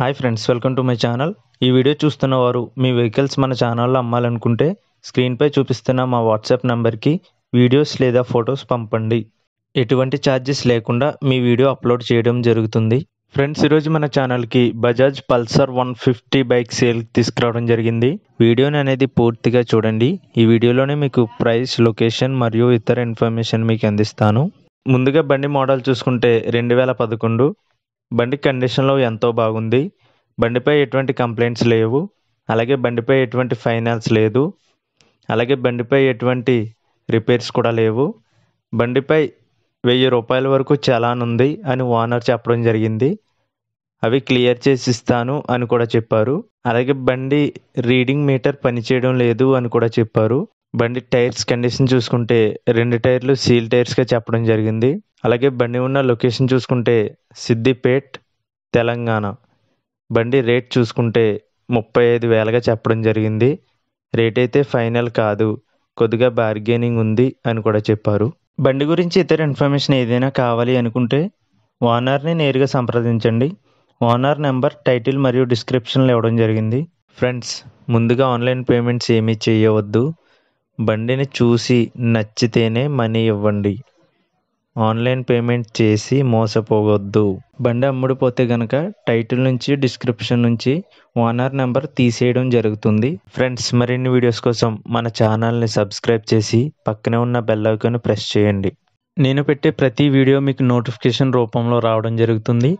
hi friends welcome to my channel ఈ video చూస్తున్న వారు మీ వెహికల్స్ మన ఛానల్లో అమ్మాలనుకుంటే స్క్రీన్పై చూపిస్తున్న మా వాట్సాప్ నెంబర్కి వీడియోస్ లేదా ఫొటోస్ పంపండి ఎటువంటి ఛార్జెస్ లేకుండా మీ వీడియో అప్లోడ్ చేయడం జరుగుతుంది ఫ్రెండ్స్ ఈరోజు మన ఛానల్కి Bajaj Pulsar one fifty bike సేల్కి తీసుకురావడం జరిగింది వీడియోని అనేది పూర్తిగా చూడండి ఈ వీడియోలోనే మీకు ప్రైస్ లొకేషన్ మరియు ఇతర ఇన్ఫర్మేషన్ మీకు అందిస్తాను ముందుగా బండి మోడల్ చూసుకుంటే రెండు వేల పదకొండు బండి కండిషన్లో ఎంతో బాగుంది బండిపై ఎటువంటి కంప్లైంట్స్ లేవు అలాగే బండిపై ఎటువంటి ఫైనాన్స్ లేదు అలాగే బండిపై ఎటువంటి రిపేర్స్ కూడా లేవు బండిపై వెయ్యి రూపాయల వరకు చలాన్ ఉంది అని ఓనర్ చెప్పడం జరిగింది అవి క్లియర్ చేసి ఇస్తాను అని కూడా చెప్పారు అలాగే బండి రీడింగ్ మీటర్ పనిచేయడం లేదు అని కూడా చెప్పారు బండి టైర్స్ కండిషన్ చూసుకుంటే రెండు టైర్లు సీల్ టైర్స్గా చెప్పడం జరిగింది అలాగే బండి ఉన్న లొకేషన్ చూసుకుంటే సిద్దిపేట్ తెలంగాణ బండి రేట్ చూసుకుంటే ముప్పై ఐదు వేలగా చెప్పడం జరిగింది రేట్ అయితే ఫైనల్ కాదు కొద్దిగా బార్గెనింగ్ ఉంది అని కూడా చెప్పారు బండి గురించి ఇతర ఇన్ఫర్మేషన్ ఏదైనా కావాలి అనుకుంటే ఓనర్ని నేరుగా సంప్రదించండి ఓనర్ నెంబర్ టైటిల్ మరియు డిస్క్రిప్షన్లో ఇవ్వడం జరిగింది ఫ్రెండ్స్ ముందుగా ఆన్లైన్ పేమెంట్స్ ఏమీ చేయవద్దు బండిని చూసి నచ్చితేనే మనీ ఇవ్వండి ఆన్లైన్ పేమెంట్ చేసి మోసపోవద్దు బండి అమ్ముడుపోతే కనుక టైటిల్ నుంచి డిస్క్రిప్షన్ నుంచి ఓనర్ నెంబర్ తీసేయడం జరుగుతుంది ఫ్రెండ్స్ మరిన్ని వీడియోస్ కోసం మన ఛానల్ని సబ్స్క్రైబ్ చేసి పక్కనే ఉన్న బెల్ ఐకాన్ ప్రెస్ చేయండి నేను పెట్టే ప్రతి వీడియో మీకు నోటిఫికేషన్ రూపంలో రావడం జరుగుతుంది